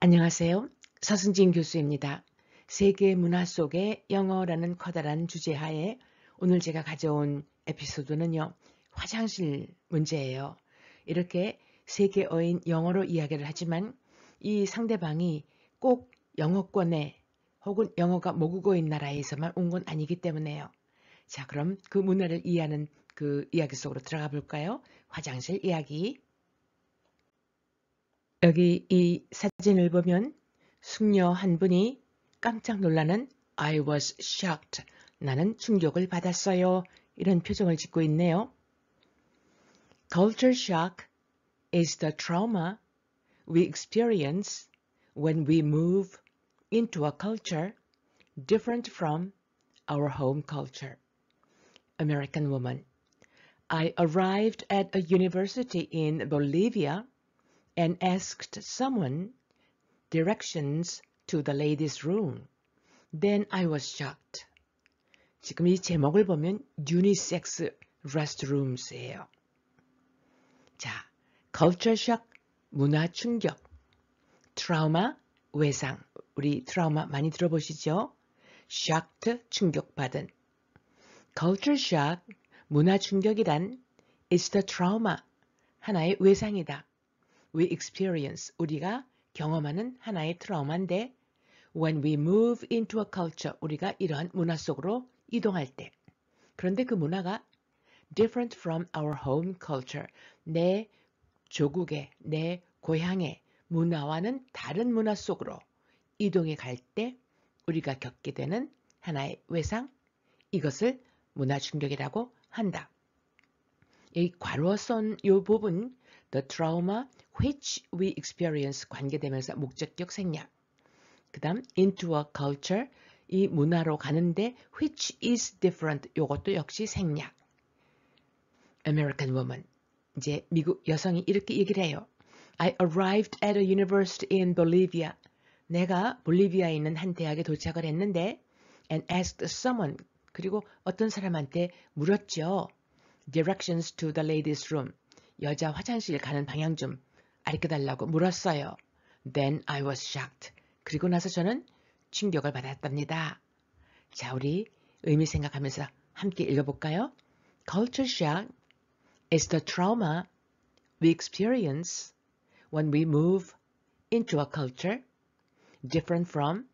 안녕하세요. 서승진 교수입니다. 세계 문화 속의 영어라는 커다란 주제 하에 오늘 제가 가져온 에피소드는요. 화장실 문제예요. 이렇게 세계어인 영어로 이야기를 하지만 이 상대방이 꼭 영어권에 혹은 영어가 모국어인 나라에서만 온 건 아니기 때문에요. 자 그럼 그 문화를 이해하는 그 이야기 속으로 들어가 볼까요? 화장실 이야기 여기 이 사진을 보면 숙녀 한 분이 깜짝 놀라는 I was shocked. 나는 충격을 받았어요. 이런 표정을 짓고 있네요. Culture shock is the trauma we experience when we move into a culture different from our home culture. American woman. I arrived at a university in Bolivia and asked someone directions to the lady's room. Then I was shocked. 지금 이 제목을 보면 unisex restrooms 자, culture shock, 문화 충격, 트라우마, 외상. 우리 트라우마 많이 들어보시죠? shocked, 충격받은. culture shock, 문화 충격이란 is the trauma, 하나의 외상이다. we experience, 우리가 경험하는 하나의 트라우마인데 when we move into a culture, 우리가 이러한 문화 속으로 이동할 때 그런데 그 문화가 different from our home culture, 내 조국의, 내 고향의 문화와는 다른 문화 속으로 이동해 갈 때 우리가 겪게 되는 하나의 외상, 이것을 문화 충격이라고 한다. 이 괄호선 요 부분, the trauma which we experience 관계되면서 목적격 생략. 그 다음 into a culture 이 문화로 가는데 which is different 이것도 역시 생략. American woman 이제 미국 여성이 이렇게 얘기를 해요. I arrived at a university in Bolivia. 내가 볼리비아에 있는 한 대학에 도착을 했는데 and asked someone 그리고 어떤 사람한테 물었죠. Directions to the ladies room. 여자 화장실 가는 방향 좀 아리켜달라고 물었어요. Then I was shocked. 그리고 나서 저는 충격을 받았답니다. 자, 우리 의미 생각하면서 함께 읽어볼까요? Culture shock is the trauma we experience when we move into a culture different from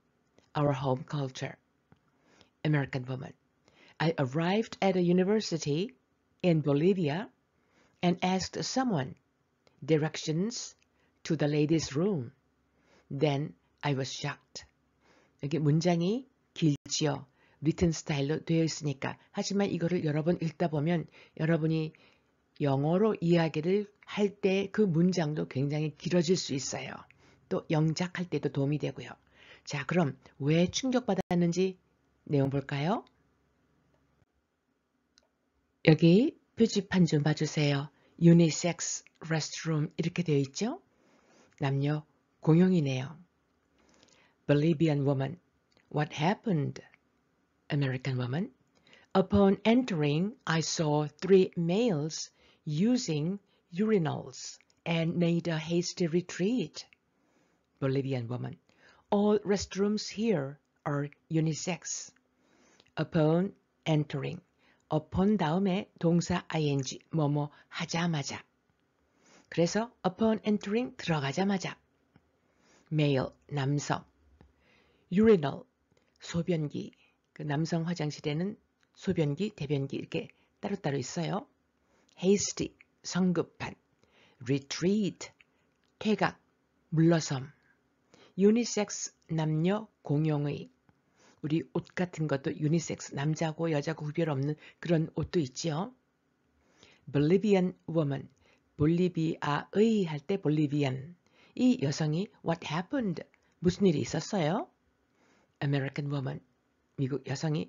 our home culture. American woman. I arrived at a university in Bolivia and asked someone directions to the lady's room. Then I was shocked. 여기 문장이 길지요. 리튼 스타일로 되어 있으니까. 하지만 이거를 여러 번 읽다 보면 여러분이 영어로 이야기를 할 때 그 문장도 굉장히 길어질 수 있어요. 또 영작할 때도 도움이 되고요. 자, 그럼 왜 충격받았는지 내용 볼까요? 여기 표지판 좀 봐주세요. unisex restroom 이렇게 되어 있죠? 남녀 공용이네요. Bolivian woman. What happened? American woman. Upon entering, I saw three males using urinals and made a hasty retreat. Bolivian woman. All restrooms here are unisex. Upon entering, upon 다음에 동사 ing 뭐뭐 하자마자 그래서 upon entering 들어가자마자 male 남성 urinal 소변기 그 남성 화장실에는 소변기 대변기 이렇게 따로따로 있어요 hasty 성급한 retreat 퇴각 물러섬 unisex 남녀 공용의 우리 옷 같은 것도 유니섹스 남자고 여자고 구별 없는 그런 옷도 있지요. Bolivian woman, 볼리비아의 할때 Bolivian. 이 여성이 What happened? 무슨 일이 있었어요? American woman, 미국 여성이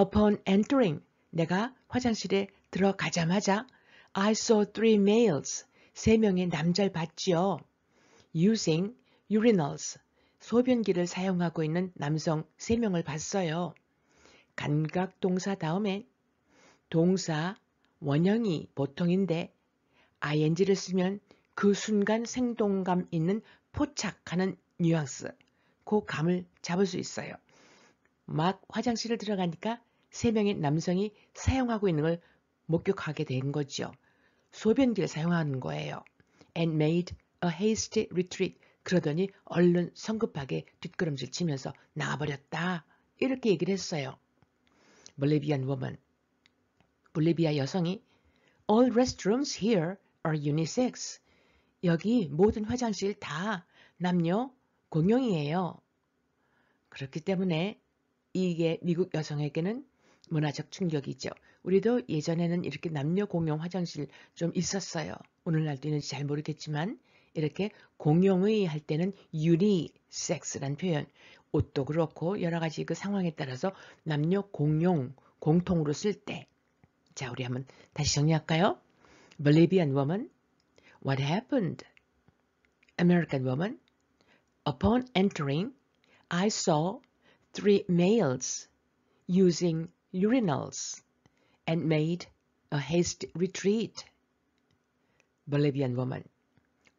Upon entering, 내가 화장실에 들어가자마자 I saw three males, 세 명의 남자를 봤지요. Using urinals, 소변기를 사용하고 있는 남성 3명을 봤어요. 간각 동사 다음에 동사 원형이 보통인데 ing를 쓰면 그 순간 생동감 있는 포착하는 뉘앙스, 그 감을 잡을 수 있어요. 막 화장실을 들어가니까 3명의 남성이 사용하고 있는 걸 목격하게 된 거죠. 소변기를 사용하는 거예요. and made a hasty retreat. 그러더니 얼른 성급하게 뒷걸음질 치면서 나와버렸다. 이렇게 얘기를 했어요. 볼리비안 w o m a 볼리비아 여성이 All restrooms here are unisex. 여기 모든 화장실 다 남녀 공용이에요. 그렇기 때문에 이게 미국 여성에게는 문화적 충격이죠. 우리도 예전에는 이렇게 남녀 공용 화장실 좀 있었어요. 오늘날도 있는지 잘 모르겠지만 이렇게 공용의 할 때는 유니섹스란 표현 옷도 그렇고 여러 가지 그 상황에 따라서 남녀 공용 공통으로 쓸 때 자 우리 한번 다시 정리할까요? Bolivian woman What happened? American woman Upon entering I saw three males using urinals and made a hasty retreat. Bolivian woman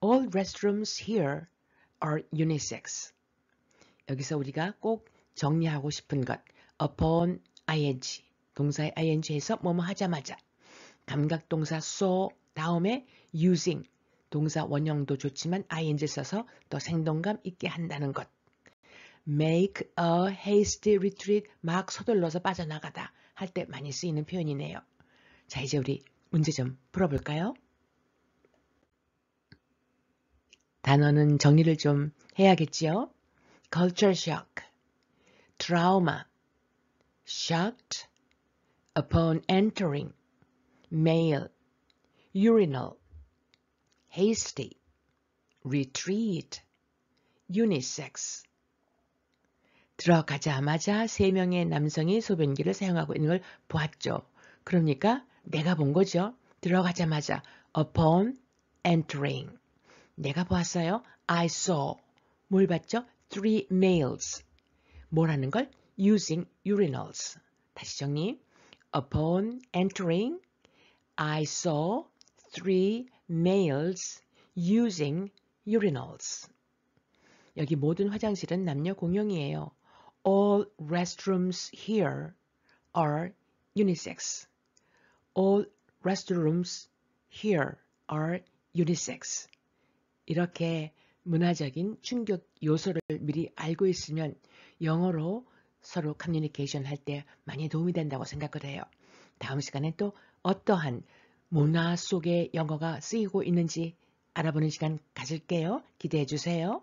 All restrooms here are unisex. 여기서 우리가 꼭 정리하고 싶은 것 upon ing 동사의 ing에서 뭐뭐 하자마자 감각동사 so 다음에 using 동사 원형도 좋지만 ing 써서 더 생동감 있게 한다는 것 make a hasty retreat 막 서둘러서 빠져나가다 할 때 많이 쓰이는 표현이네요. 자 이제 우리 문제 좀 풀어볼까요? 단어는 정리를 좀 해야겠지요. culture shock, trauma, shocked upon entering, male, urinal, hasty, retreat, unisex. 들어가자마자 세 명의 남성이 소변기를 사용하고 있는 걸 보았죠. 그러니까 내가 본 거죠. 들어가자마자 upon entering. 내가 보았어요. I saw. 뭘 봤죠? Three males. 뭐라는 걸? Using urinals. 다시 정리. Upon entering, I saw three males using urinals. 여기 모든 화장실은 남녀 공용이에요. All restrooms here are unisex. All restrooms here are unisex. 이렇게 문화적인 충격 요소를 미리 알고 있으면 영어로 서로 커뮤니케이션 할 때 많이 도움이 된다고 생각을 해요. 다음 시간에 또 어떠한 문화 속에 영어가 쓰이고 있는지 알아보는 시간 가질게요. 기대해 주세요.